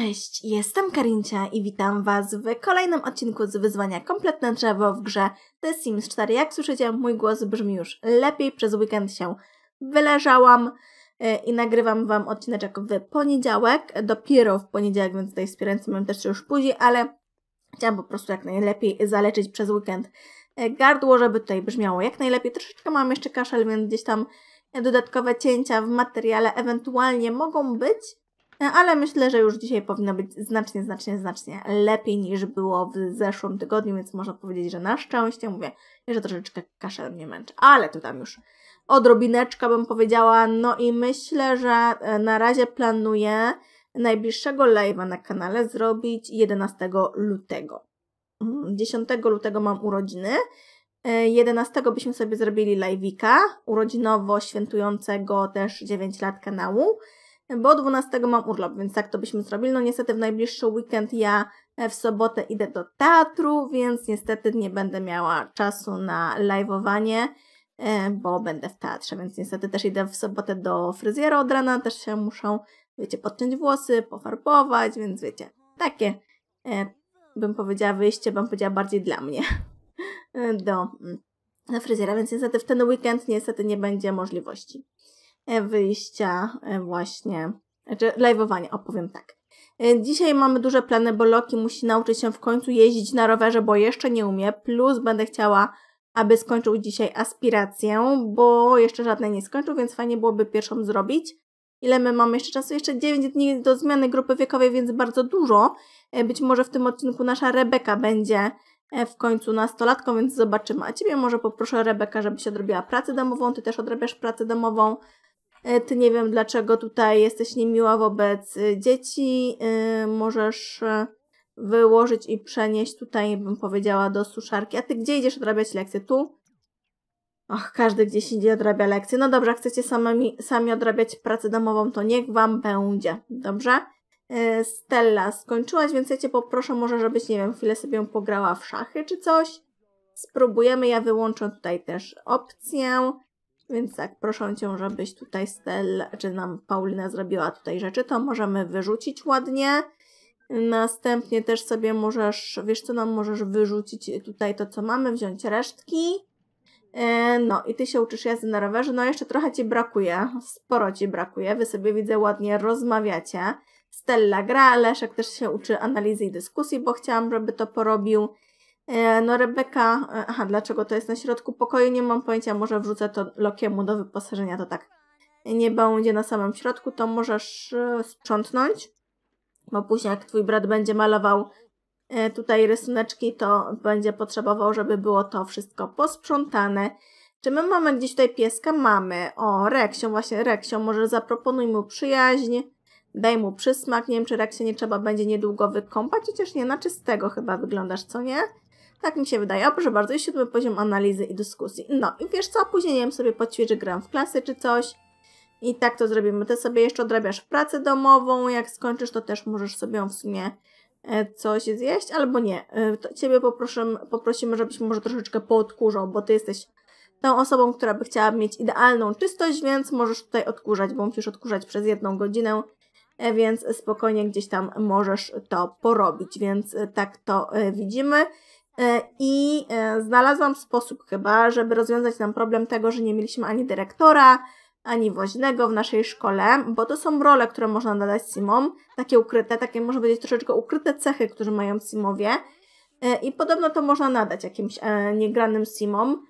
Cześć, jestem Karincia i witam Was w kolejnym odcinku z wyzwania Kompletne Drzewo w grze The Sims 4. Jak słyszycie, mój głos brzmi już lepiej, przez weekend się wyleżałam e, i nagrywam Wam odcineczek w poniedziałek, dopiero w poniedziałek, więc tutaj wspierający mam też już później, ale chciałam po prostu jak najlepiej zaleczyć przez weekend e, gardło, żeby tutaj brzmiało jak najlepiej. Troszeczkę mam jeszcze kaszel, więc gdzieś tam dodatkowe cięcia w materiale ewentualnie mogą być, E, ale myślę, że już dzisiaj powinno być znacznie, znacznie, znacznie lepiej niż było w zeszłym tygodniu, więc można powiedzieć, że na szczęście, mówię, że troszeczkę kaszel mnie męczy, ale to tam już odrobineczka bym powiedziała, no i myślę, że e, na razie planuję najbliższego live'a na kanale zrobić 11 lutego. 10 mhm, lutego mam urodziny, 11 e, byśmy sobie zrobili live'ika urodzinowo świętującego też 9 lat kanału, bo 12 mam urlop, więc tak to byśmy zrobili. No niestety w najbliższy weekend ja e, w sobotę idę do teatru, więc niestety nie będę miała czasu na live'owanie, e, bo będę w teatrze, więc niestety też idę w sobotę do fryzjera od rana, też się muszą, wiecie, podciąć włosy, pofarbować, więc wiecie, takie, e, bym powiedziała, wyjście, bym powiedziała bardziej dla mnie do, do mm, fryzjera, więc niestety w ten weekend niestety nie będzie możliwości. E, wyjścia e, właśnie, znaczy live'owania, opowiem tak. E, dzisiaj mamy duże plany, bo Loki musi nauczyć się w końcu jeździć na rowerze, bo jeszcze nie umie, plus będę chciała, aby skończył dzisiaj aspirację, bo jeszcze żadnej nie skończył, więc fajnie byłoby pierwszą zrobić. Ile my mamy jeszcze czasu? Jeszcze 9 dni do zmiany grupy wiekowej, więc bardzo dużo. Być może w tym odcinku nasza Rebeka będzie w końcu nastolatką, więc zobaczymy. A Ciebie może poproszę Rebeka, żebyś odrobiła pracę domową, Ty też odrabiasz pracę domową, E, ty nie wiem, dlaczego tutaj jesteś niemiła wobec e, dzieci. E, możesz wyłożyć i przenieść tutaj, bym powiedziała, do suszarki. A ty gdzie idziesz odrabiać lekcje? Tu? Och, każdy gdzieś idzie odrabia lekcje. No dobrze, chcecie samami, sami odrabiać pracę domową, to niech wam będzie. Dobrze? Stella, skończyłaś, więc ja cię poproszę może, żebyś, nie wiem, chwilę sobie pograła w szachy czy coś. Spróbujemy, ja wyłączę tutaj też opcję. Więc tak, proszę cię, żebyś tutaj Stel, czy nam Paulina zrobiła tutaj rzeczy, to możemy wyrzucić ładnie. Następnie też sobie możesz, wiesz co, nam możesz wyrzucić tutaj to, co mamy, wziąć resztki. E, no i ty się uczysz jazdy na rowerze, no jeszcze trochę ci brakuje, sporo ci brakuje, wy sobie widzę ładnie rozmawiacie. Stella gra, Leszek też się uczy analizy i dyskusji, bo chciałam, żeby to porobił. E, no Rebeka, e, aha, dlaczego to jest na środku pokoju, nie mam pojęcia, może wrzucę to Lokiemu do wyposażenia, to tak nie będzie na samym środku, to możesz e, sprzątnąć, bo później jak twój brat będzie malował tutaj rysuneczki, to będzie potrzebował, żeby było to wszystko posprzątane. Czy my mamy gdzieś tutaj pieska? Mamy. O, Reksią, właśnie Reksią, może zaproponuj mu przyjaźń, daj mu przysmak. Nie wiem, czy Reksio nie trzeba będzie niedługo wykąpać, chociaż nie, na czystego chyba wyglądasz, co nie? Tak mi się wydaje. proszę bardzo, i siódmy poziom analizy i dyskusji. No i wiesz co, później nie wiem, sobie poćwiczę, gram w klasy czy coś. I tak to zrobimy. Ty sobie jeszcze odrabiasz pracę domową. Jak skończysz, to też możesz sobie w sumie e, coś zjeść, albo nie. E, to ciebie poproszę, poprosimy, żebyś może troszeczkę podkurzał, bo ty jesteś tą osobą, która by chciała mieć idealną czystość, więc możesz tutaj odkurzać, bo musisz odkurzać przez jedną godzinę, e, więc spokojnie gdzieś tam możesz to porobić, więc tak to widzimy. E, i e, znalazłam sposób chyba, żeby rozwiązać nam problem tego, że nie mieliśmy ani dyrektora, ani woźnego w naszej szkole, bo to są role, które można nadać simom, takie ukryte, takie można powiedzieć troszeczkę ukryte cechy, które mają simowie e, i podobno to można nadać jakimś niegranym simom,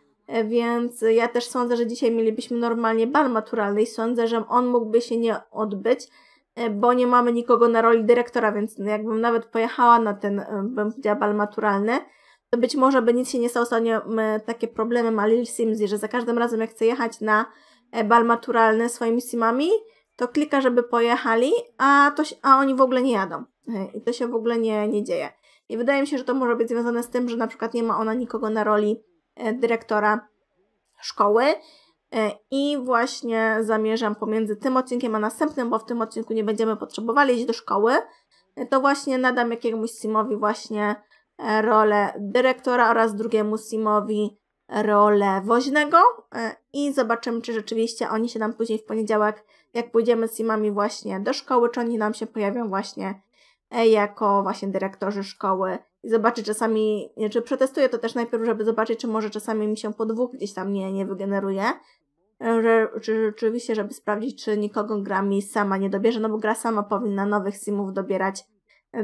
więc ja też sądzę, że dzisiaj mielibyśmy normalnie bal maturalny i sądzę, że on mógłby się nie odbyć, bo nie mamy nikogo na roli dyrektora, więc jakbym nawet pojechała na ten, bym powiedziała, bal maturalny, być może by nic się nie stało, ostatnio takie problemy ma Lil Simsy, że za każdym razem jak chce jechać na e, bal maturalny swoimi simami, to klika, żeby pojechali, a, to, a oni w ogóle nie jadą. E, I to się w ogóle nie, nie dzieje. I wydaje mi się, że to może być związane z tym, że na przykład nie ma ona nikogo na roli e, dyrektora szkoły. I właśnie zamierzam pomiędzy tym odcinkiem a następnym, bo w tym odcinku nie będziemy potrzebowali iść do szkoły, to właśnie nadam jakiemuś Simowi właśnie E, rolę dyrektora oraz drugiemu Simowi rolę woźnego e, i zobaczymy, czy rzeczywiście oni się nam później w poniedziałek, jak pójdziemy z Simami właśnie do szkoły, czy oni nam się pojawią właśnie e, jako właśnie dyrektorzy szkoły i zobaczy czasami, czy przetestuję to też najpierw, żeby zobaczyć, czy może czasami mi się po dwóch gdzieś tam nie, nie wygeneruje, że, czy rzeczywiście, żeby sprawdzić, czy nikogo gra mi sama nie dobierze, no bo gra sama powinna nowych simów dobierać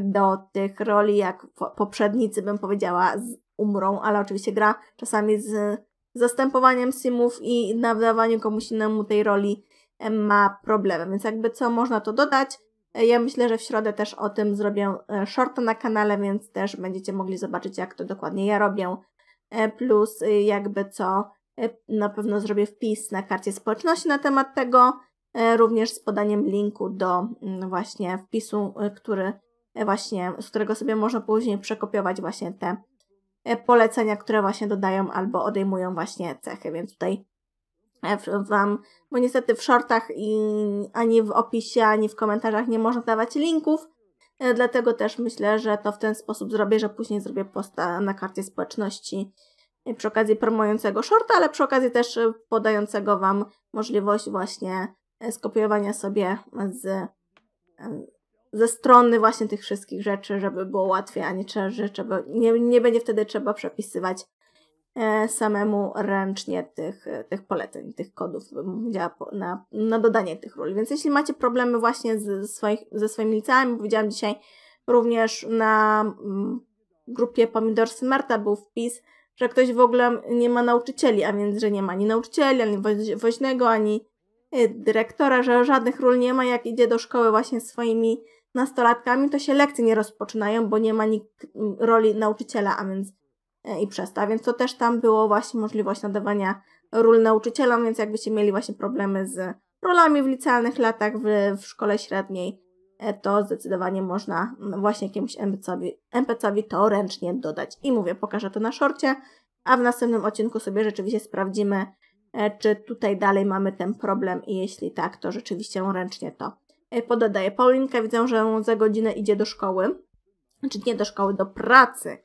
do tych roli, jak poprzednicy, bym powiedziała, umrą, ale oczywiście gra czasami z zastępowaniem simów i nadawaniem komuś innemu tej roli e, ma problemy, więc jakby co można to dodać. E, ja myślę, że w środę też o tym zrobię e, shorta na kanale, więc też będziecie mogli zobaczyć, jak to dokładnie ja robię. Plus, jakby co, na pewno zrobię wpis na karcie społeczności na temat tego, również z podaniem linku do mm, właśnie wpisu, który E, właśnie, z którego sobie można później przekopiować właśnie te e, polecenia, które właśnie dodają albo odejmują właśnie cechy, więc tutaj e, Wam, bo niestety w shortach i ani w opisie, ani w komentarzach nie można dawać linków, dlatego też myślę, że to w ten sposób zrobię, że później zrobię posta na karcie społeczności przy okazji promującego shorta, ale przy okazji też podającego Wam możliwość właśnie skopiowania sobie z ze strony właśnie tych wszystkich rzeczy, żeby było łatwiej, a nie trzeba, żeby nie, nie będzie wtedy trzeba przepisywać e, samemu ręcznie tych, e, tych poleceń, tych kodów, bym na, na dodanie tych ról. Więc jeśli macie problemy właśnie z, swoich, ze swoimi liceami, widziałam dzisiaj również na mm, grupie Pomidor Smarta był wpis, że ktoś w ogóle nie ma nauczycieli, a więc, że nie ma ani nauczycieli, ani woźnego, ani e, dyrektora, że żadnych ról nie ma, jak idzie do szkoły właśnie swoimi nastolatkami, to się lekcje nie rozpoczynają, bo nie ma nikt mm, roli nauczyciela, a więc e, i przesta. Więc to też tam było właśnie możliwość nadawania ról nauczycielom, więc jakbyście mieli właśnie problemy z rolami w licealnych latach, w, w szkole średniej, e, to zdecydowanie można mm, właśnie jakiemuś mpc owi npc to ręcznie dodać. I mówię, pokażę to na szorcie, a w następnym odcinku sobie rzeczywiście sprawdzimy, e, czy tutaj dalej mamy ten problem i jeśli tak, to rzeczywiście ręcznie to E, pododaję dodaje Paulinka, widzę, że za godzinę idzie do szkoły. Znaczy nie do szkoły, do pracy.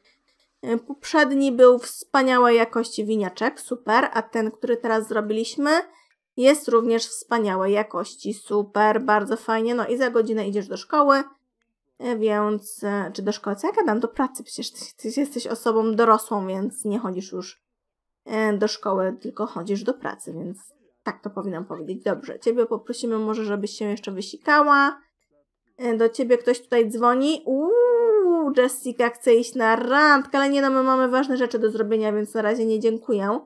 E, poprzedni był wspaniałej jakości winiaczek, super, a ten, który teraz zrobiliśmy, jest również wspaniałej jakości, super, bardzo fajnie. No i za godzinę idziesz do szkoły, e, więc, czy do szkoły, co ja gadam, do pracy, przecież ty, ty jesteś osobą dorosłą, więc nie chodzisz już do szkoły, tylko chodzisz do pracy, więc tak to powinnam powiedzieć. Dobrze, ciebie poprosimy może, żebyś się jeszcze wysikała. E, do ciebie ktoś tutaj dzwoni. Uuu, Jessica chce iść na randkę, ale nie no, my mamy ważne rzeczy do zrobienia, więc na razie nie dziękuję,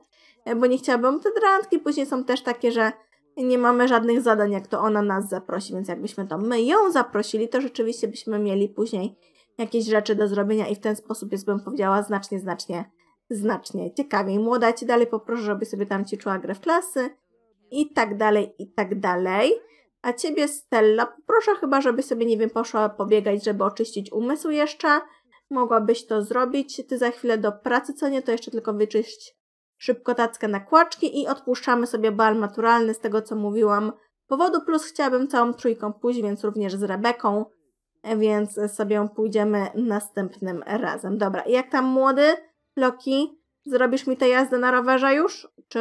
e, bo nie chciałabym. Te randki później są też takie, że nie mamy żadnych zadań, jak to ona nas zaprosi, więc jakbyśmy to my ją zaprosili, to rzeczywiście byśmy mieli później jakieś rzeczy do zrobienia i w ten sposób jest, bym powiedziała, znacznie, znacznie, znacznie ciekawiej. Młoda, ci dalej poproszę, żeby sobie tam czuła grę w klasy i tak dalej, i tak dalej. A ciebie, Stella, proszę chyba, żeby sobie, nie wiem, poszła pobiegać, żeby oczyścić umysł jeszcze. Mogłabyś to zrobić. Ty za chwilę do pracy, co nie, to jeszcze tylko wyczyść szybko tackę na kłaczki i odpuszczamy sobie bal naturalny z tego, co mówiłam. Powodu plus chciałabym całą trójką pójść, więc również z Rebeką, więc sobie pójdziemy następnym razem. Dobra, jak tam młody? Loki, zrobisz mi tę jazdę na rowerze już, czy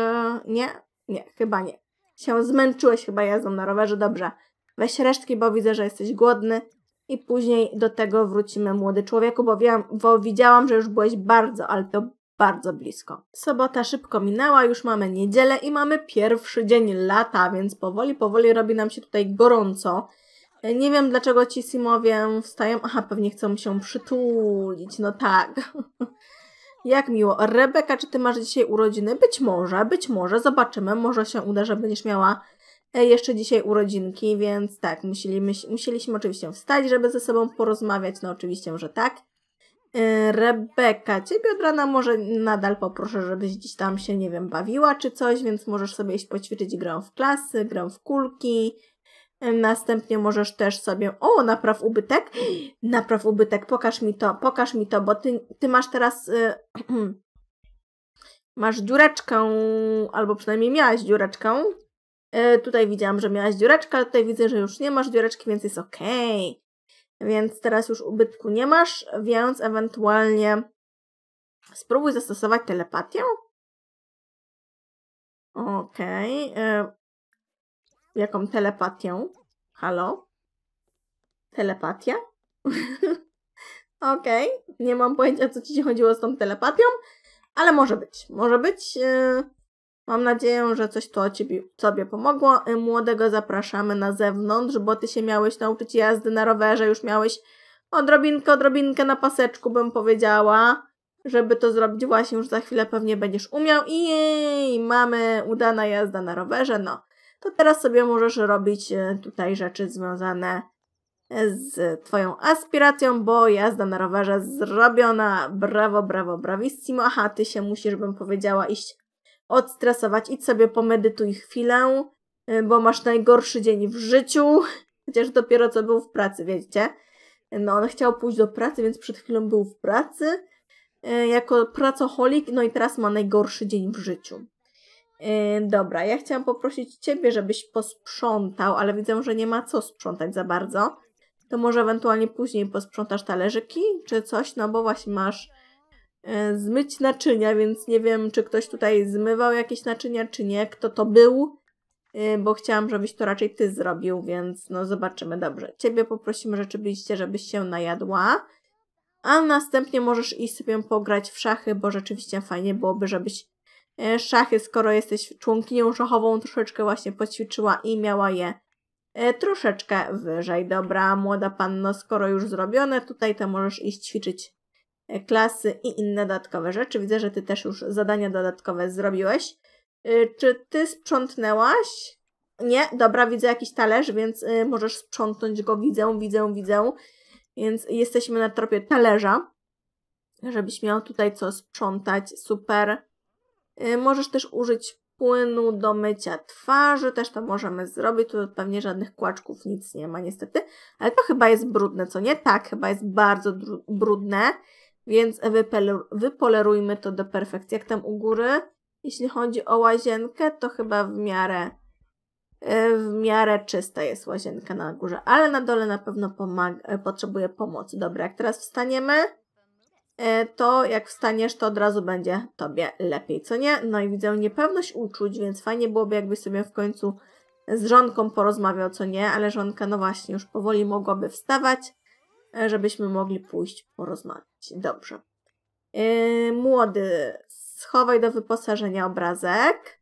nie? Nie, chyba nie. Się zmęczyłeś chyba jazdą na rowerze, dobrze. Weź resztki, bo widzę, że jesteś głodny. I później do tego wrócimy, młody człowieku, bo, wiem, bo widziałam, że już byłeś bardzo, ale to bardzo blisko. Sobota szybko minęła, już mamy niedzielę i mamy pierwszy dzień lata, więc powoli, powoli robi nam się tutaj gorąco. Nie wiem, dlaczego ci Simowie wstają. Aha, pewnie chcą się przytulić, no tak. Jak miło. Rebeka, czy ty masz dzisiaj urodziny? Być może, być może. Zobaczymy. Może się uda, że będziesz miała e, jeszcze dzisiaj urodzinki, więc tak, Musieliśmy, musieliśmy oczywiście wstać, żeby ze sobą porozmawiać. No oczywiście, że tak. E, Rebeka, ciebie od rana może nadal poproszę, żebyś gdzieś tam się, nie wiem, bawiła czy coś, więc możesz sobie iść poćwiczyć grę w klasy, grę w kulki, Następnie możesz też sobie, o, napraw ubytek, napraw ubytek, pokaż mi to, pokaż mi to, bo ty, ty masz teraz, y masz dziureczkę, albo przynajmniej miałaś dziureczkę. Y tutaj widziałam, że miałaś dziureczkę, ale tutaj widzę, że już nie masz dziureczki, więc jest ok. Więc teraz już ubytku nie masz, więc ewentualnie spróbuj zastosować telepatię. Okej, okay. Jaką telepatią? Halo? Telepatia? Okej, okay. nie mam pojęcia, co ci się chodziło z tą telepatią, ale może być, może być. E, mam nadzieję, że coś to ciebie, sobie pomogło. E, młodego zapraszamy na zewnątrz, bo ty się miałeś nauczyć jazdy na rowerze, już miałeś odrobinkę, odrobinkę na paseczku, bym powiedziała, żeby to zrobić właśnie już za chwilę pewnie będziesz umiał. I jej, mamy udana jazda na rowerze, no to teraz sobie możesz robić e, tutaj rzeczy związane e, z Twoją aspiracją, bo jazda na rowerze zrobiona. Brawo, brawo, brawissimo. Aha, Ty się musisz, bym powiedziała, iść odstresować. Idź sobie pomedytuj chwilę, e, bo masz najgorszy dzień w życiu. Chociaż dopiero co był w pracy, wiecie. No, on chciał pójść do pracy, więc przed chwilą był w pracy jako pracoholik, no i teraz ma najgorszy dzień w życiu. Yy, dobra, ja chciałam poprosić Ciebie, żebyś posprzątał, ale widzę, że nie ma co sprzątać za bardzo. To może ewentualnie później posprzątasz talerzyki czy coś, no bo właśnie masz yy, zmyć naczynia, więc nie wiem, czy ktoś tutaj zmywał jakieś naczynia, czy nie, kto to był, yy, bo chciałam, żebyś to raczej Ty zrobił, więc no zobaczymy. Dobrze, Ciebie poprosimy rzeczywiście, żebyś się najadła, a następnie możesz iść sobie pograć w szachy, bo rzeczywiście fajnie byłoby, żebyś E, szachy, skoro jesteś członkinią szachową, troszeczkę właśnie poćwiczyła i miała je e, troszeczkę wyżej. Dobra, młoda panno, skoro już zrobione tutaj, to możesz iść ćwiczyć e, klasy i inne dodatkowe rzeczy. Widzę, że ty też już zadania dodatkowe zrobiłeś. Czy ty sprzątnęłaś? Nie? Dobra, widzę jakiś talerz, więc możesz sprzątnąć go. Widzę, widzę, widzę. Więc jesteśmy na tropie talerza, żebyś miał tutaj co sprzątać. Super. Y, możesz też użyć płynu do mycia twarzy, też to możemy zrobić, tu pewnie żadnych kłaczków nic nie ma niestety, ale to chyba jest brudne, co nie? Tak, chyba jest bardzo brudne, więc wypolerujmy to do perfekcji. Jak tam u góry? Jeśli chodzi o łazienkę, to chyba w miarę y, w miarę czysta jest łazienka na górze, ale na dole na pewno pomaga, y, potrzebuje pomocy. Dobra, jak teraz wstaniemy, E, to jak wstaniesz, to od razu będzie tobie lepiej, co nie? No i widzę niepewność uczuć, więc fajnie byłoby, jakbyś sobie w końcu z żonką porozmawiał, co nie? Ale żonka, no właśnie, już powoli mogłaby wstawać, e, żebyśmy mogli pójść porozmawiać. Dobrze. E, młody, schowaj do wyposażenia obrazek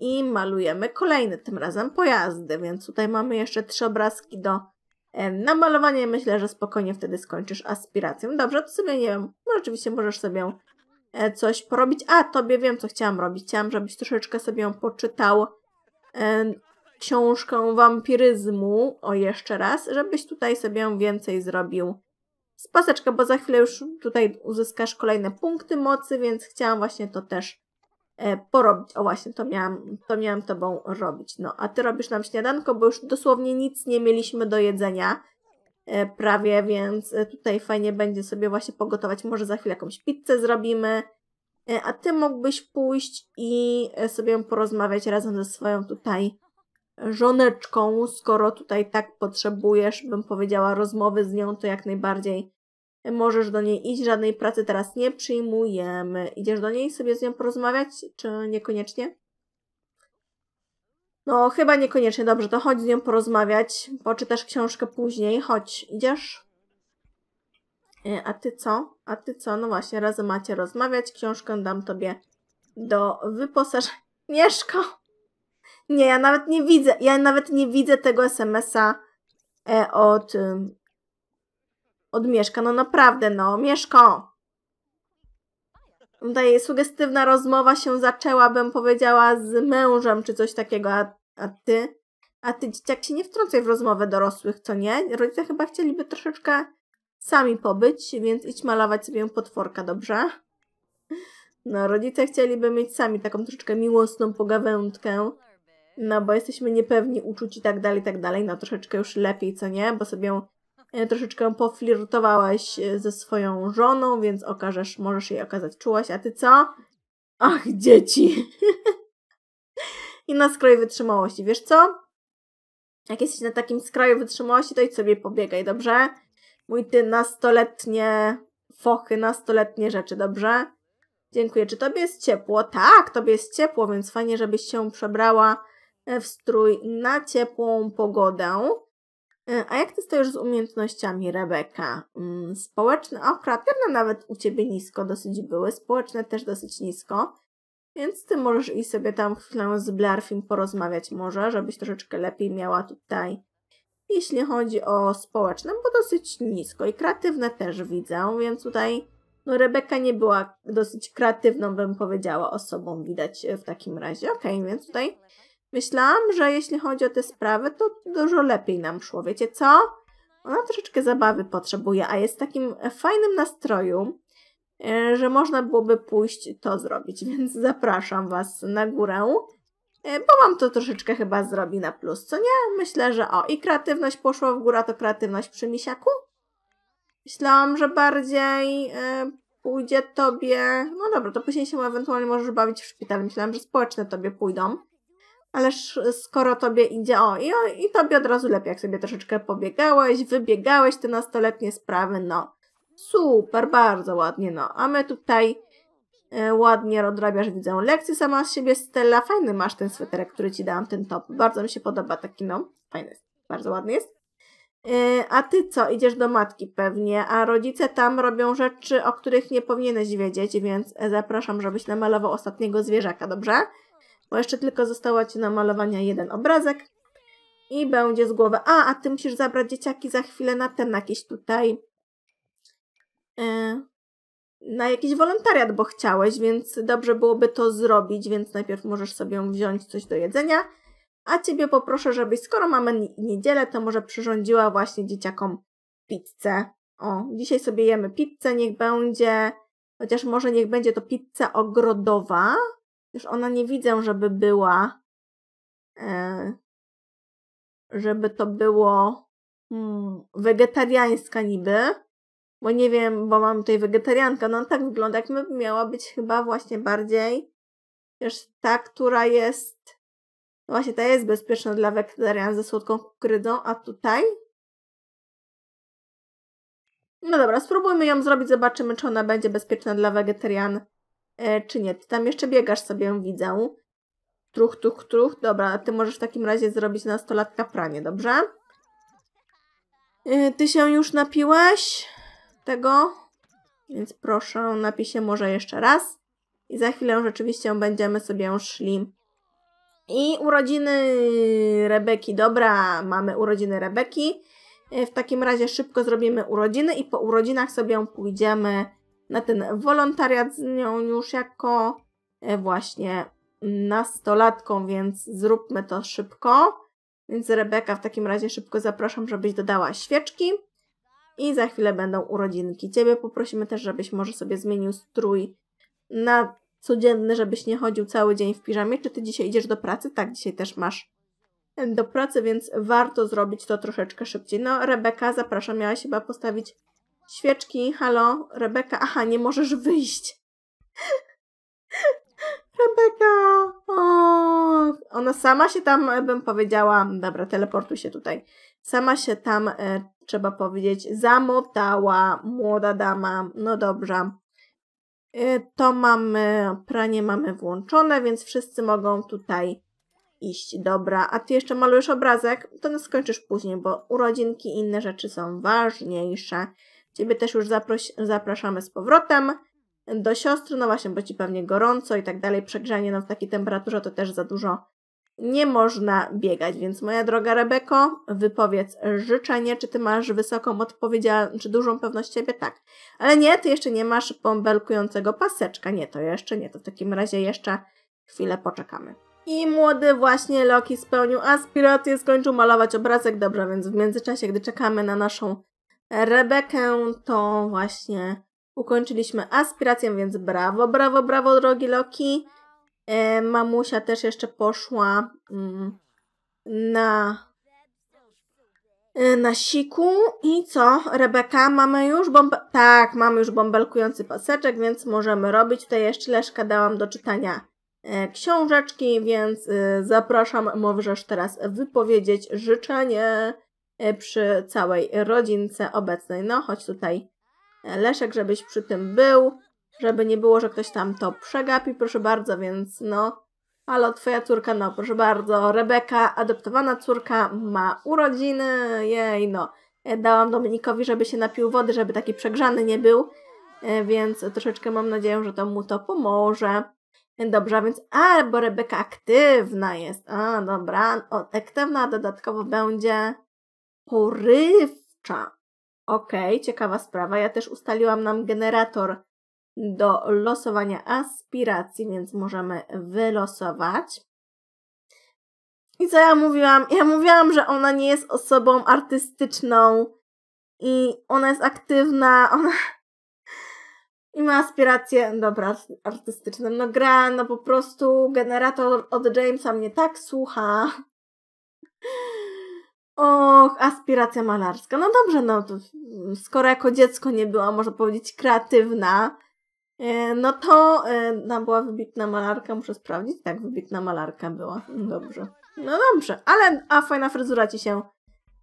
i malujemy kolejny, tym razem pojazdy, więc tutaj mamy jeszcze trzy obrazki do na malowanie myślę, że spokojnie wtedy skończysz aspiracją. Dobrze, to sobie nie wiem. Oczywiście możesz sobie e, coś porobić. A, tobie wiem, co chciałam robić. Chciałam, żebyś troszeczkę sobie poczytał e, książkę wampiryzmu, o jeszcze raz, żebyś tutaj sobie więcej zrobił z paseczka, bo za chwilę już tutaj uzyskasz kolejne punkty mocy, więc chciałam właśnie to też E, porobić. O właśnie, to miałam, to miałam tobą robić. No, a ty robisz nam śniadanko, bo już dosłownie nic nie mieliśmy do jedzenia e, prawie, więc e, tutaj fajnie będzie sobie właśnie pogotować. Może za chwilę jakąś pizzę zrobimy. A ty mógłbyś pójść i sobie porozmawiać razem ze swoją tutaj żoneczką, skoro tutaj tak potrzebujesz, bym powiedziała, rozmowy z nią, to jak najbardziej możesz do niej iść, żadnej pracy teraz nie przyjmujemy. Idziesz do niej sobie z nią porozmawiać, czy niekoniecznie? No, chyba niekoniecznie. Dobrze, to chodź z nią porozmawiać. Poczytasz książkę później. Chodź, idziesz? E, a ty co? A ty co? No właśnie, razem macie rozmawiać. Książkę dam tobie do wyposażenia. Mieszko! Nie, ja nawet nie widzę, ja nawet nie widzę tego SMS-a e, od od Mieszka, no naprawdę, no, Mieszko! Tutaj sugestywna rozmowa się zaczęła, bym powiedziała, z mężem czy coś takiego, a, a ty? A ty, dzieciak, się nie wtrącaj w rozmowę dorosłych, co nie? Rodzice chyba chcieliby troszeczkę sami pobyć, więc idź malować sobie potworka, dobrze? No, rodzice chcieliby mieć sami taką troszeczkę miłosną pogawędkę, no bo jesteśmy niepewni uczuć i tak dalej, i tak dalej, no troszeczkę już lepiej, co nie? Bo sobie E, troszeczkę poflirtowałaś e, ze swoją żoną, więc okażesz, możesz jej okazać czułość, a ty co? Ach, dzieci! I na skraju wytrzymałości. Wiesz co? Jak jesteś na takim skraju wytrzymałości, to idź sobie pobiegaj, dobrze? Mój ty nastoletnie fochy, nastoletnie rzeczy, dobrze? Dziękuję. Czy tobie jest ciepło? Tak, tobie jest ciepło, więc fajnie, żebyś się przebrała e, w strój na ciepłą pogodę. E, a jak ty stoisz z umiejętnościami, Rebeka? Mm, społeczne, a kreatywne nawet u ciebie nisko dosyć były, społeczne też dosyć nisko, więc ty możesz i sobie tam chwilę z Blarfim porozmawiać może, żebyś troszeczkę lepiej miała tutaj, jeśli chodzi o społeczne, bo dosyć nisko i kreatywne też widzę, więc tutaj no Rebeka nie była dosyć kreatywną, bym powiedziała, osobą widać w takim razie. Okej, okay, więc tutaj Myślałam, że jeśli chodzi o te sprawy, to dużo lepiej nam szło. Wiecie co? Ona troszeczkę zabawy potrzebuje, a jest w takim fajnym nastroju, e, że można byłoby pójść to zrobić, więc zapraszam Was na górę, e, bo Wam to troszeczkę chyba zrobi na plus, co nie? Myślę, że o, i kreatywność poszła w górę, to kreatywność przy misiaku? Myślałam, że bardziej e, pójdzie Tobie... No dobra, to później się ewentualnie możesz bawić w szpitalu. Myślałam, że społeczne Tobie pójdą. Ależ skoro tobie idzie, o i, o, i tobie od razu lepiej, jak sobie troszeczkę pobiegałeś, wybiegałeś te nastoletnie sprawy, no. Super, bardzo ładnie, no. A my tutaj e, ładnie odrabiasz, widzę Lekcja sama z siebie, Stella. Fajny masz ten sweterek, który ci dałam, ten top. Bardzo mi się podoba taki, no. Fajny jest, bardzo ładny jest. E, a ty co? Idziesz do matki pewnie, a rodzice tam robią rzeczy, o których nie powinieneś wiedzieć, więc e, zapraszam, żebyś namalował ostatniego zwierzaka, dobrze? Bo jeszcze tylko została ci namalowania jeden obrazek i będzie z głowy. A, a ty musisz zabrać dzieciaki za chwilę na ten, na jakiś tutaj e, na jakiś wolontariat, bo chciałeś, więc dobrze byłoby to zrobić, więc najpierw możesz sobie wziąć coś do jedzenia. A ciebie poproszę, żebyś, skoro mamy niedzielę, to może przyrządziła właśnie dzieciakom pizzę. O, dzisiaj sobie jemy pizzę, niech będzie, chociaż może niech będzie to pizza ogrodowa, już ona nie widzę, żeby była, e, żeby to było hmm, wegetariańska niby, bo nie wiem, bo mam tutaj wegetarianka, no tak wygląda, jakby miała być chyba właśnie bardziej już ta, która jest no właśnie ta jest bezpieczna dla wegetarian ze słodką kukurydzą, a tutaj no dobra, spróbujmy ją zrobić, zobaczymy, czy ona będzie bezpieczna dla wegetarian e, czy nie. Ty tam jeszcze biegasz sobie, widzę. Truch, truch, truch. Dobra, ty możesz w takim razie zrobić nastolatka pranie, dobrze? E, ty się już napiłaś tego, więc proszę, napij się może jeszcze raz. I za chwilę rzeczywiście będziemy sobie szli. I urodziny Rebeki. Dobra, mamy urodziny Rebeki. E, w takim razie szybko zrobimy urodziny i po urodzinach sobie pójdziemy na ten wolontariat z nią już jako e, właśnie nastolatką, więc zróbmy to szybko. Więc Rebeka w takim razie szybko zapraszam, żebyś dodała świeczki i za chwilę będą urodzinki. Ciebie poprosimy też, żebyś może sobie zmienił strój na codzienny, żebyś nie chodził cały dzień w piżamie. Czy ty dzisiaj idziesz do pracy? Tak, dzisiaj też masz do pracy, więc warto zrobić to troszeczkę szybciej. No, Rebeka, zapraszam, miałaś chyba postawić Świeczki, halo, Rebeka, aha, nie możesz wyjść. Rebeka! O! Ona sama się tam, e, bym powiedziała, dobra, teleportuj się tutaj. Sama się tam, e, trzeba powiedzieć, zamotała młoda dama. No dobrze. E, to mamy, pranie mamy włączone, więc wszyscy mogą tutaj iść. Dobra, a ty jeszcze malujesz obrazek? To skończysz później, bo urodzinki i inne rzeczy są ważniejsze. Ciebie też już zaproś, zapraszamy z powrotem do siostry, no właśnie, bo ci pewnie gorąco i tak dalej, przegrzanie, no w takiej temperaturze to też za dużo nie można biegać, więc moja droga Rebeko, wypowiedz życzenie, czy ty masz wysoką odpowiedzialność, czy dużą pewność siebie? Tak. Ale nie, ty jeszcze nie masz pombelkującego paseczka, nie, to jeszcze nie, to w takim razie jeszcze chwilę poczekamy. I młody właśnie Loki spełnił aspirację, skończył malować obrazek, dobrze, więc w międzyczasie, gdy czekamy na naszą Rebekę to właśnie ukończyliśmy aspiracją, więc brawo, brawo, brawo, drogi Loki. E, mamusia też jeszcze poszła mm, na e, na siku i co? Rebeka, mamy już bąbel... Tak, mamy już bąbelkujący paseczek, więc możemy robić. Tutaj jeszcze Leszka dałam do czytania e, książeczki, więc y, zapraszam, możesz teraz wypowiedzieć życzenie. E, przy całej rodzince obecnej. No, chodź tutaj e, Leszek, żebyś przy tym był, żeby nie było, że ktoś tam to przegapi, proszę bardzo, więc no, halo, twoja córka, no, proszę bardzo, Rebeka, adoptowana córka, ma urodziny, jej, no. E, dałam Dominikowi, żeby się napił wody, żeby taki przegrzany nie był, więc troszeczkę mam nadzieję, że to mu to pomoże. Dobrze, a więc, a, bo Rebeka aktywna jest, a, dobra, o, aktywna dodatkowo będzie porywcza. Okej, okay, ciekawa sprawa. Ja też ustaliłam nam generator do losowania aspiracji, więc możemy wylosować. I co ja mówiłam? Ja mówiłam, że ona nie jest osobą artystyczną i ona jest aktywna, ona i ma aspiracje, dobra, artystyczne. No gra, no po prostu generator od Jamesa mnie tak słucha. Och, aspiracja malarska. No dobrze, no to skoro jako dziecko nie była, można powiedzieć, kreatywna, e, no to no, była wybitna malarka, muszę sprawdzić. Tak, wybitna malarka była. Dobrze. No dobrze, ale a fajna fryzura ci się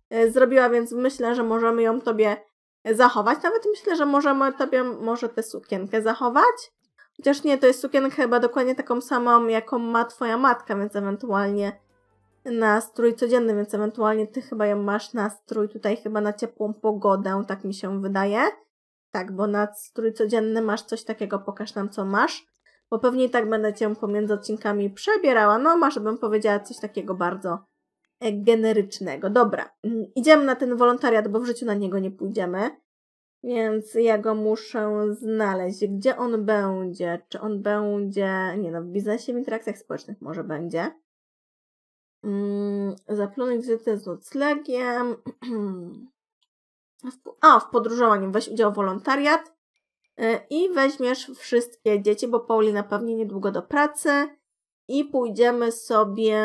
e, zrobiła, więc myślę, że możemy ją tobie zachować. Nawet myślę, że możemy tobie może tę sukienkę zachować. Chociaż nie, to jest sukienka chyba dokładnie taką samą, jaką ma twoja matka, więc ewentualnie na strój codzienny, więc ewentualnie ty chyba ją masz na strój tutaj chyba na ciepłą pogodę, tak mi się wydaje. Tak, bo na strój codzienny masz coś takiego, pokaż nam co masz. Bo pewnie i tak będę cię pomiędzy odcinkami przebierała. No, masz, bym powiedziała, coś takiego bardzo e, generycznego. Dobra, mm, idziemy na ten wolontariat, bo w życiu na niego nie pójdziemy. Więc ja go muszę znaleźć. Gdzie on będzie? Czy on będzie, nie no, w biznesie, w interakcjach społecznych może będzie. Mm, Zaplanuj wizytę z noclegiem. A, w podróżowaniu weź udział w wolontariat e, i weźmiesz wszystkie dzieci, bo Paulina pewnie niedługo do pracy i pójdziemy sobie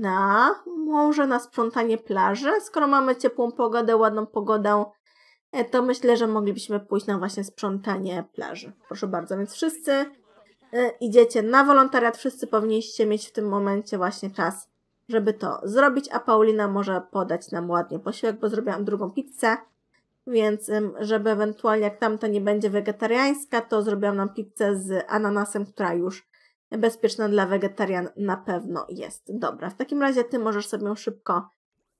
na może na sprzątanie plaży. Skoro mamy ciepłą pogodę, ładną pogodę, e, to myślę, że moglibyśmy pójść na właśnie sprzątanie plaży. Proszę bardzo, więc wszyscy e, idziecie na wolontariat, wszyscy powinniście mieć w tym momencie właśnie czas żeby to zrobić, a Paulina może podać nam ładnie posiłek, bo zrobiłam drugą pizzę, więc żeby ewentualnie jak tamta nie będzie wegetariańska, to zrobiłam nam pizzę z ananasem, która już bezpieczna dla wegetarian na pewno jest. Dobra, w takim razie ty możesz sobie szybko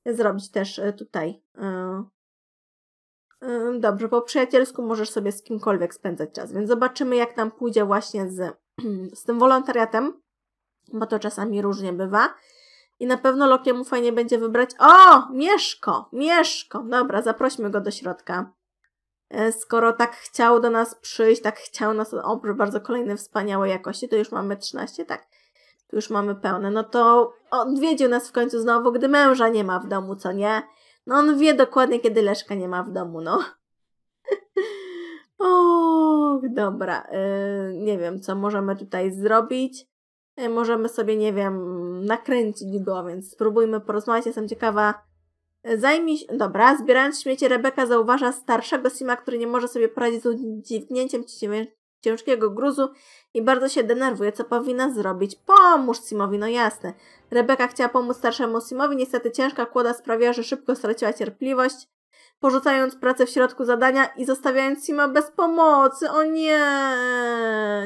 zrobić też e, tutaj. E, e, dobrze, po przyjacielsku możesz sobie z kimkolwiek spędzać czas, więc zobaczymy jak nam pójdzie właśnie z, z tym wolontariatem, bo to czasami różnie bywa. I na pewno Lokiemu fajnie będzie wybrać... O! Mieszko! Mieszko! Dobra, zaprośmy go do środka. E, skoro tak chciał do nas przyjść, tak chciał nas... O, bardzo kolejne wspaniałe jakości. To już mamy 13, tak. Tu już mamy pełne. No to odwiedził nas w końcu znowu, gdy męża nie ma w domu, co nie? No on wie dokładnie, kiedy Leszka nie ma w domu, no. o, dobra. Yy, nie wiem, co możemy tutaj zrobić. E, możemy sobie, nie wiem, nakręcić go, więc spróbujmy porozmawiać. Jestem ciekawa. E, zajmij się... Dobra, zbierając śmieci, Rebeka zauważa starszego Sima, który nie może sobie poradzić z udźwignięciem ciężkiego gruzu i bardzo się denerwuje, co powinna zrobić. Pomóż Simowi, no jasne. Rebeka chciała pomóc starszemu Simowi, niestety ciężka kłoda sprawia, że szybko straciła cierpliwość porzucając pracę w środku zadania i zostawiając Sima bez pomocy. O nie!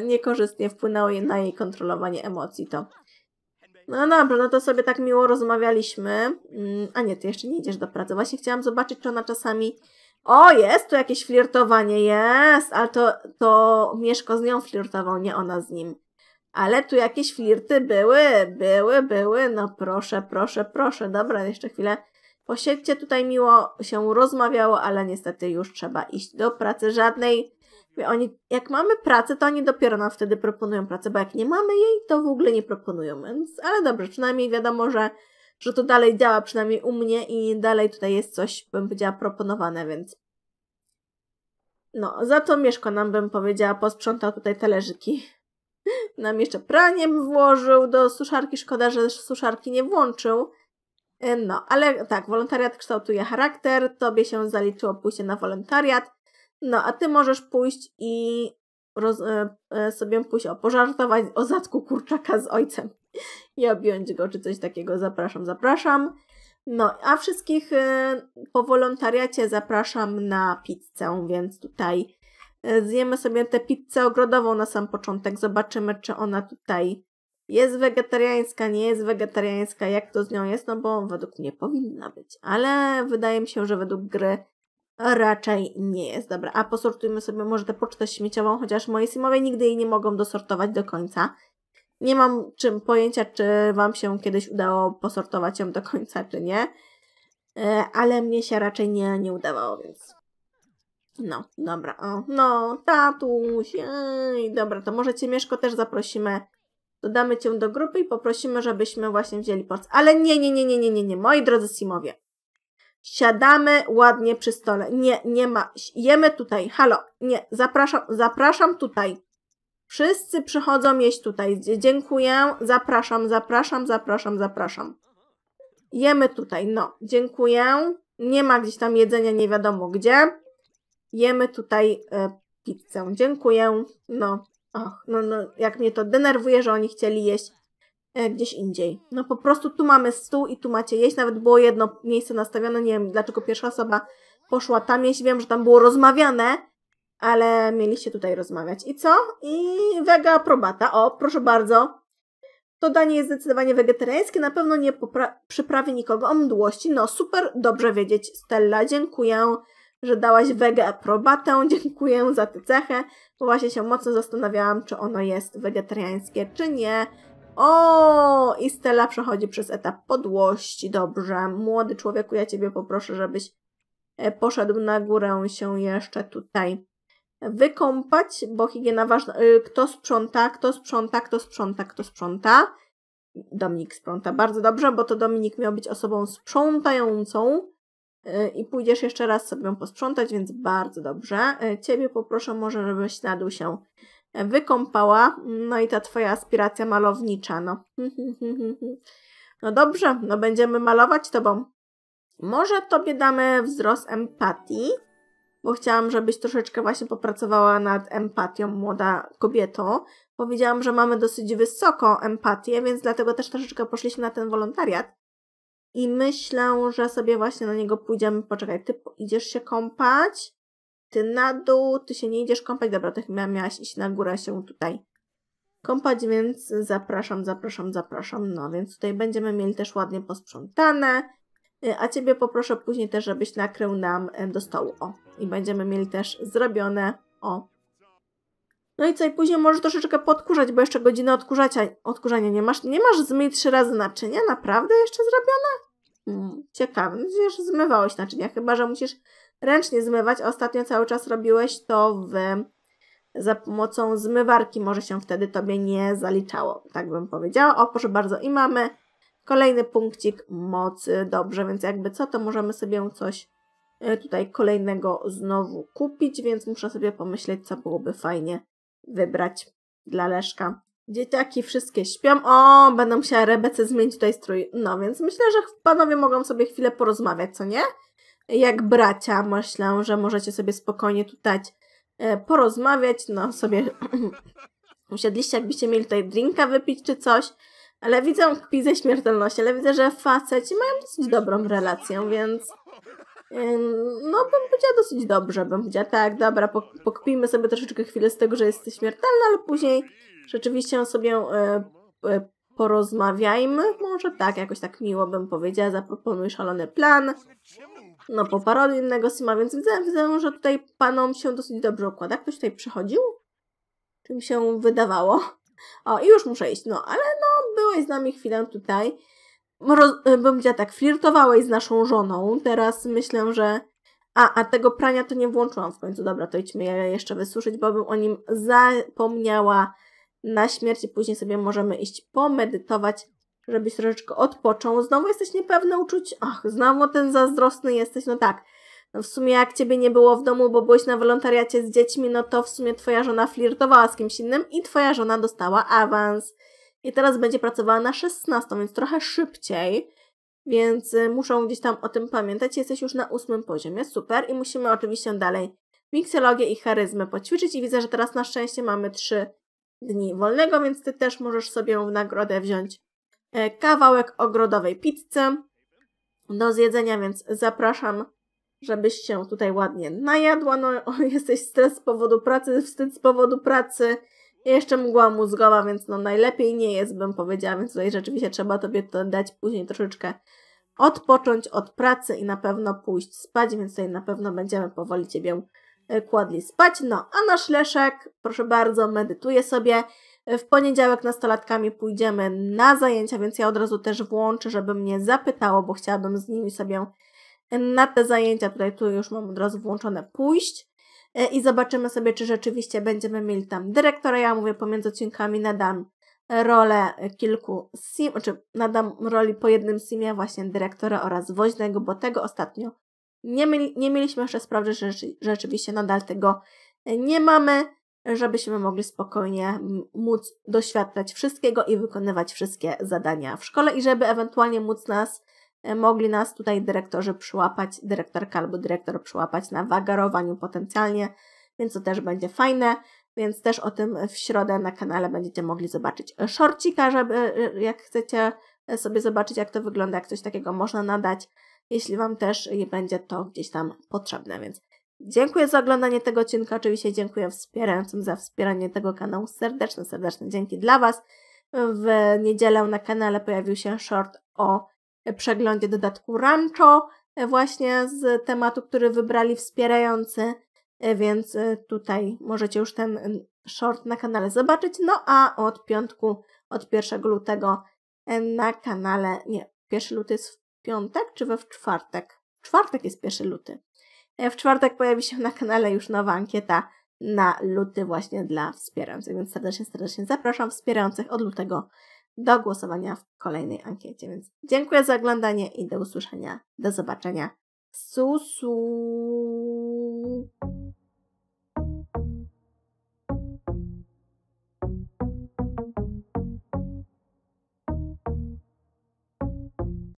Niekorzystnie wpłynęło na jej kontrolowanie emocji to. No dobrze, no to sobie tak miło rozmawialiśmy. Mm, a nie, ty jeszcze nie idziesz do pracy. Właśnie chciałam zobaczyć, czy ona czasami... O, jest tu jakieś flirtowanie, jest! Ale to, to Mieszko z nią flirtował, nie ona z nim. Ale tu jakieś flirty były, były, były. No proszę, proszę, proszę. Dobra, jeszcze chwilę. Posiedźcie tutaj miło, się rozmawiało, ale niestety już trzeba iść do pracy żadnej. Oni, jak mamy pracę, to oni dopiero nam wtedy proponują pracę, bo jak nie mamy jej, to w ogóle nie proponują. Więc, ale dobrze, przynajmniej wiadomo, że, że to dalej działa, przynajmniej u mnie i dalej tutaj jest coś, bym powiedziała, proponowane, więc no, za to Mieszko nam bym powiedziała, posprzątał tutaj talerzyki. Nam jeszcze praniem włożył do suszarki. Szkoda, że suszarki nie włączył, E, no, ale tak, wolontariat kształtuje charakter, tobie się zaliczyło pójście na wolontariat, no a ty możesz pójść i roz, e, e sobie pójść o pożartować o zatku kurczaka z ojcem i objąć go, czy coś takiego. Zapraszam, zapraszam. No, a wszystkich e, po wolontariacie zapraszam na pizzę, więc tutaj e, zjemy sobie tę pizzę ogrodową na sam początek. Zobaczymy, czy ona tutaj jest wegetariańska, nie jest wegetariańska, jak to z nią jest, no bo według mnie powinna być, ale wydaje mi się, że według gry raczej nie jest. Dobra, a posortujmy sobie może tę pocztę śmieciową, chociaż moi synowie nigdy jej nie mogą dosortować do końca. Nie mam czym pojęcia, czy Wam się kiedyś udało posortować ją do końca, czy nie, e, ale mnie się raczej nie, nie udawało, więc no, dobra, o, no, tatuś, ej, dobra, to może ciemieszko też zaprosimy Dodamy cię do grupy i poprosimy, żebyśmy właśnie wzięli porcję. Ale nie, nie, nie, nie, nie, nie, nie, moi drodzy Simowie. Siadamy ładnie przy stole. Nie, nie ma. Jemy tutaj. Halo, nie, zapraszam, zapraszam tutaj. Wszyscy przychodzą jeść tutaj. Dziękuję. Zapraszam, zapraszam, zapraszam, zapraszam. Jemy tutaj. No, dziękuję. Nie ma gdzieś tam jedzenia, nie wiadomo gdzie. Jemy tutaj y, pizzę. Dziękuję. No, Och, no, no jak mnie to denerwuje, że oni chcieli jeść e, gdzieś indziej. No po prostu tu mamy stół i tu macie jeść. Nawet było jedno miejsce nastawione, nie wiem dlaczego pierwsza osoba poszła tam jeść. Wiem, że tam było rozmawiane, ale mieliście tutaj rozmawiać. I co? I wega probata. O, proszę bardzo. To danie jest zdecydowanie wegetariańskie, na pewno nie przyprawi nikogo o mdłości. No super, dobrze wiedzieć, Stella, dziękuję że dałaś wege aprobatę, dziękuję za tę cechę, bo właśnie się mocno zastanawiałam, czy ono jest wegetariańskie, czy nie. O, i Stella przechodzi przez etap podłości, dobrze. Młody człowieku, ja ciebie poproszę, żebyś e, poszedł na górę się jeszcze tutaj wykąpać, bo higiena ważna. Y, kto sprząta, kto sprząta, kto sprząta, kto sprząta. Dominik sprząta bardzo dobrze, bo to Dominik miał być osobą sprzątającą. E, i pójdziesz jeszcze raz sobie ją posprzątać, więc bardzo dobrze. E, ciebie poproszę może, żebyś na dół się e, wykąpała, no i ta twoja aspiracja malownicza, no. no dobrze, no będziemy malować tobą. Może tobie damy wzrost empatii, bo chciałam, żebyś troszeczkę właśnie popracowała nad empatią, młoda kobieto. Powiedziałam, że mamy dosyć wysoko empatię, więc dlatego też troszeczkę poszliśmy na ten wolontariat. I myślę, że sobie właśnie na niego pójdziemy. Poczekaj, ty idziesz się kąpać, ty na dół, ty się nie idziesz kąpać. Dobra, to chyba miałaś iść na górę się tutaj kąpać, więc zapraszam, zapraszam, zapraszam. No, więc tutaj będziemy mieli też ładnie posprzątane. Y, a Ciebie poproszę później też, żebyś nakrył nam y, do stołu. O, i będziemy mieli też zrobione. O, no i co, i później możesz troszeczkę podkurzać, bo jeszcze godzinę odkurzacia, odkurzania nie masz. Nie masz zmyć trzy razy naczynia? Naprawdę jeszcze zrobione? Hmm, ciekawe. No przecież zmywałeś naczynia, chyba że musisz ręcznie zmywać. Ostatnio cały czas robiłeś to w, za pomocą zmywarki. Może się wtedy tobie nie zaliczało, tak bym powiedziała. O, proszę bardzo, i mamy kolejny punkcik mocy. Dobrze, więc jakby co, to możemy sobie coś e, tutaj kolejnego znowu kupić, więc muszę sobie pomyśleć, co byłoby fajnie wybrać dla Leszka. Dzieciaki wszystkie śpią. O, będę musiała Rebece zmienić tutaj strój. No, więc myślę, że panowie mogą sobie chwilę porozmawiać, co nie? Jak bracia, myślę, że możecie sobie spokojnie tutaj e, porozmawiać. No, sobie usiedliście, jakbyście mieli tutaj drinka wypić czy coś. Ale widzę ze śmiertelności, ale widzę, że faceci mają dosyć dobrą relację, więc no, bym powiedziała dosyć dobrze, bym powiedziała, tak, dobra, pokpijmy sobie troszeczkę chwilę z tego, że jesteś śmiertelna, ale później rzeczywiście sobie e, e, porozmawiajmy, może tak, jakoś tak miło bym powiedziała, zaproponuj szalony plan. No, po parodii innego Sima, więc widzę, widzę, że tutaj panom się dosyć dobrze układa. Ktoś tutaj przychodził? Czym się wydawało? O, i już muszę iść, no, ale no, byłeś z nami chwilę tutaj bym powiedziała tak, flirtowałeś z naszą żoną, teraz myślę, że a, a tego prania to nie włączyłam w końcu, dobra, to idźmy ja jeszcze wysuszyć, bo bym o nim zapomniała na śmierć i później sobie możemy iść pomedytować, żebyś troszeczkę odpoczął. Znowu jesteś niepewny uczuć? Ach, znowu ten zazdrosny jesteś, no tak. No w sumie jak ciebie nie było w domu, bo byłeś na wolontariacie z dziećmi, no to w sumie twoja żona flirtowała z kimś innym i twoja żona dostała awans. I teraz będzie pracowała na 16, więc trochę szybciej. Więc y, muszą gdzieś tam o tym pamiętać. Jesteś już na ósmym poziomie, super. I musimy oczywiście dalej miksologię i charyzmę poćwiczyć. I widzę, że teraz na szczęście mamy 3 dni wolnego, więc Ty też możesz sobie w nagrodę wziąć e, kawałek ogrodowej pizzy do zjedzenia, więc zapraszam, żebyś się tutaj ładnie najadła. No, jesteś stres z powodu pracy, wstyd z powodu pracy, jeszcze mgła mózgowa, więc no najlepiej nie jest, bym powiedziała, więc tutaj rzeczywiście trzeba tobie to dać później troszeczkę odpocząć od pracy i na pewno pójść spać, więc tutaj na pewno będziemy powoli ciebie e, kładli spać. No, a nasz Leszek, proszę bardzo, medytuje sobie. W poniedziałek nastolatkami pójdziemy na zajęcia, więc ja od razu też włączę, żeby mnie zapytało, bo chciałabym z nimi sobie na te zajęcia, tutaj tu już mam od razu włączone pójść. E, i zobaczymy sobie, czy rzeczywiście będziemy mieli tam dyrektora. Ja mówię, pomiędzy odcinkami nadam e, rolę kilku sim, czy znaczy nadam roli po jednym simie właśnie dyrektora oraz woźnego, bo tego ostatnio nie, mieli, nie mieliśmy jeszcze sprawdzić, że rzeczywiście nadal tego e, nie mamy, żebyśmy mogli spokojnie móc doświadczać wszystkiego i wykonywać wszystkie zadania w szkole i żeby ewentualnie móc nas mogli nas tutaj dyrektorzy przyłapać, dyrektorka albo dyrektor przyłapać na wagarowaniu potencjalnie, więc to też będzie fajne, więc też o tym w środę na kanale będziecie mogli zobaczyć szorcika, żeby y, jak chcecie sobie zobaczyć, jak to wygląda, jak coś takiego można nadać, jeśli Wam też będzie to gdzieś tam potrzebne, więc dziękuję za oglądanie tego odcinka, oczywiście dziękuję wspierającym za wspieranie tego kanału, serdeczne, serdeczne dzięki dla Was. W niedzielę na kanale pojawił się short o przeglądzie dodatku Rancho, e, właśnie z tematu, który wybrali wspierający, e, więc e, tutaj możecie już ten short na kanale zobaczyć. No a od piątku, od 1 lutego na kanale, nie, 1 luty jest w piątek czy we w czwartek? Czwartek jest 1 luty. W czwartek pojawi się na kanale już nowa ankieta na luty właśnie dla wspierających, więc serdecznie, serdecznie zapraszam wspierających od lutego do głosowania w kolejnej ankiecie. Więc dziękuję za oglądanie i do usłyszenia. Do zobaczenia. Susu.